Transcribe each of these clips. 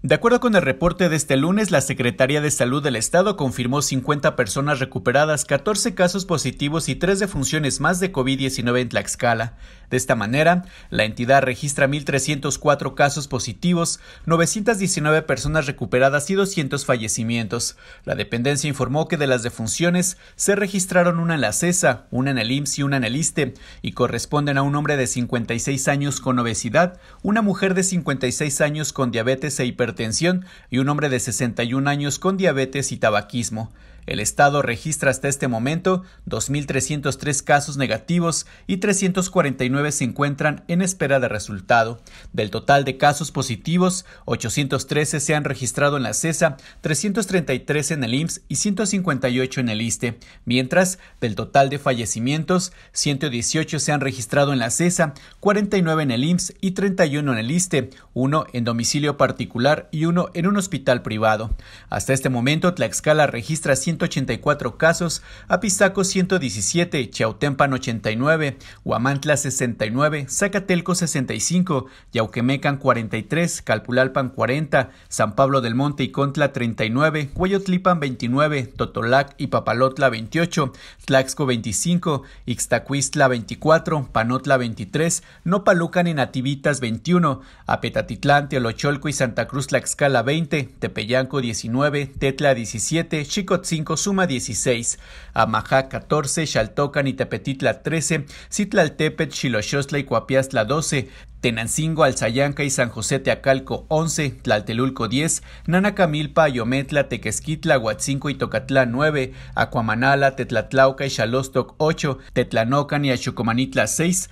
De acuerdo con el reporte de este lunes, la Secretaría de Salud del Estado confirmó 50 personas recuperadas, 14 casos positivos y 3 defunciones más de COVID-19 en Tlaxcala. De esta manera, la entidad registra 1.304 casos positivos, 919 personas recuperadas y 200 fallecimientos. La dependencia informó que de las defunciones se registraron una en la CESA, una en el IMSS y una en el ISTE, y corresponden a un hombre de 56 años con obesidad, una mujer de 56 años con diabetes e hipertensión hipertensión y un hombre de 61 años con diabetes y tabaquismo. El estado registra hasta este momento 2.303 casos negativos y 349 se encuentran en espera de resultado. Del total de casos positivos, 813 se han registrado en la CESA, 333 en el IMSS y 158 en el ISTE, mientras del total de fallecimientos, 118 se han registrado en la CESA, 49 en el IMSS y 31 en el ISTE, uno en domicilio particular y uno en un hospital privado. Hasta este momento, Tlaxcala registra 184 casos, Apizaco 117, Chautempan 89, Huamantla 69, Zacatelco 65, Yauquemecan 43, Calpulalpan 40, San Pablo del Monte y Contla 39, Hueyotlipan 29, Totolac y Papalotla 28, Tlaxco 25, Ixtacuistla 24, Panotla 23, Nopalucan y Nativitas 21, Apetatitlán, Teolocholco y Santa Cruz Tlaxcala 20, Tepeyanco 19, Tetla 17, Chicot 5, 5, Suma 16, amaha 14, Xaltocan y Tepetitla 13, Citlaltepet, Xiloxostla y Cuapiastla 12, Tenancingo, Alzayanca y San José Teacalco 11, Tlaltelulco 10, Nanacamilpa, Ayometla, Tequesquitla, Huatzinco y Tocatlán 9, Acuamanala, Tetlatlauca y Chalostoc 8, Tetlanocan y Achucomanitla 6,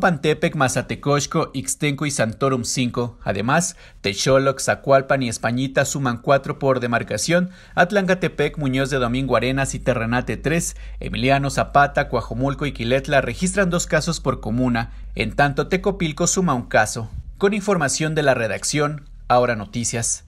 pantepec Mazatecosco, Ixtenco y Santorum 5. Además, Techoloc, Zacualpan y Españita suman 4 por demarcación, Atlangatepec, Muñoz de Domingo Arenas y Terranate 3, Emiliano Zapata, Cuajomulco y Quiletla registran dos casos por comuna, en tanto Tecopilco suma un caso, con información de la redacción Ahora Noticias